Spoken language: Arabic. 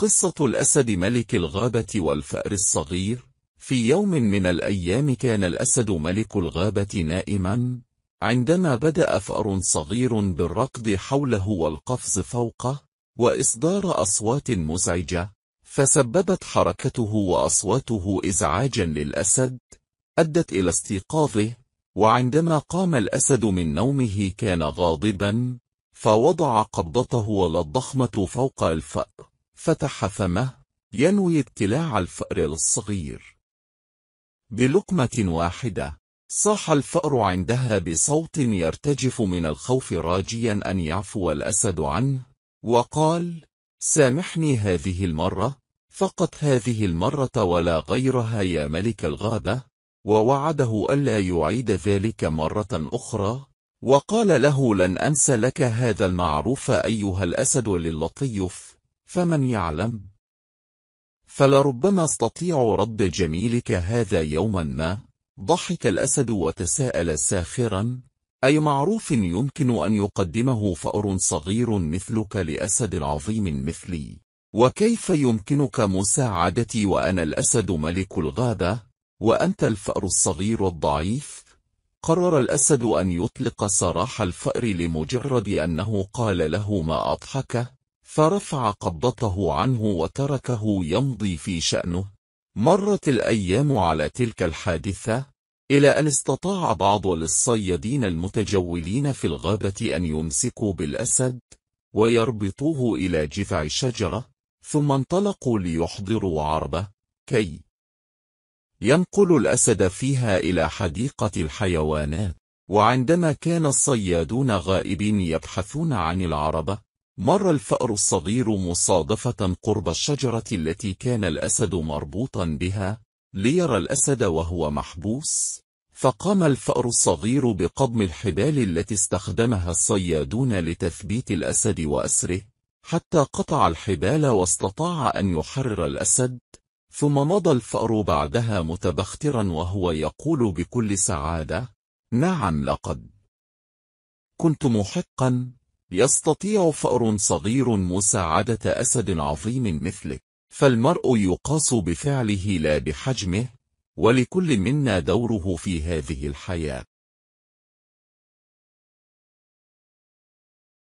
قصة الأسد ملك الغابة والفأر الصغير في يوم من الأيام كان الأسد ملك الغابة نائما عندما بدأ فأر صغير بالركض حوله والقفز فوقه وإصدار أصوات مزعجة فسببت حركته وأصواته إزعاجا للأسد أدت إلى استيقاظه وعندما قام الأسد من نومه كان غاضبا فوضع قبضته الضخمة فوق الفأر فتح فمه ينوي ابتلاع الفأر الصغير بلقمة واحدة صاح الفأر عندها بصوت يرتجف من الخوف راجيا أن يعفو الأسد عنه وقال سامحني هذه المرة فقط هذه المرة ولا غيرها يا ملك الغابة ووعده ألا يعيد ذلك مرة أخرى وقال له لن أنسى لك هذا المعروف أيها الأسد للطيف فمن يعلم فلربما استطيع رد جميلك هذا يوما ما ضحك الأسد وتساءل ساخرا أي معروف يمكن أن يقدمه فأر صغير مثلك لأسد عظيم مثلي وكيف يمكنك مساعدتي وأنا الأسد ملك الغابة وأنت الفأر الصغير الضعيف قرر الأسد أن يطلق سراح الفأر لمجرد أنه قال له ما أضحكه فرفع قبضته عنه وتركه يمضي في شأنه مرت الأيام على تلك الحادثة إلى أن استطاع بعض الصيادين المتجولين في الغابة أن يمسكوا بالأسد ويربطوه إلى جذع شجرة ثم انطلقوا ليحضروا عربة كي ينقل الأسد فيها إلى حديقة الحيوانات وعندما كان الصيادون غائبين يبحثون عن العربة مر الفأر الصغير مصادفة قرب الشجرة التي كان الأسد مربوطا بها ليرى الأسد وهو محبوس فقام الفأر الصغير بقضم الحبال التي استخدمها الصيادون لتثبيت الأسد وأسره حتى قطع الحبال واستطاع أن يحرر الأسد ثم مضى الفأر بعدها متبخترا وهو يقول بكل سعادة نعم لقد كنت محقا يستطيع فأر صغير مساعدة أسد عظيم مثلك فالمرء يقاس بفعله لا بحجمه ولكل منا دوره في هذه الحياة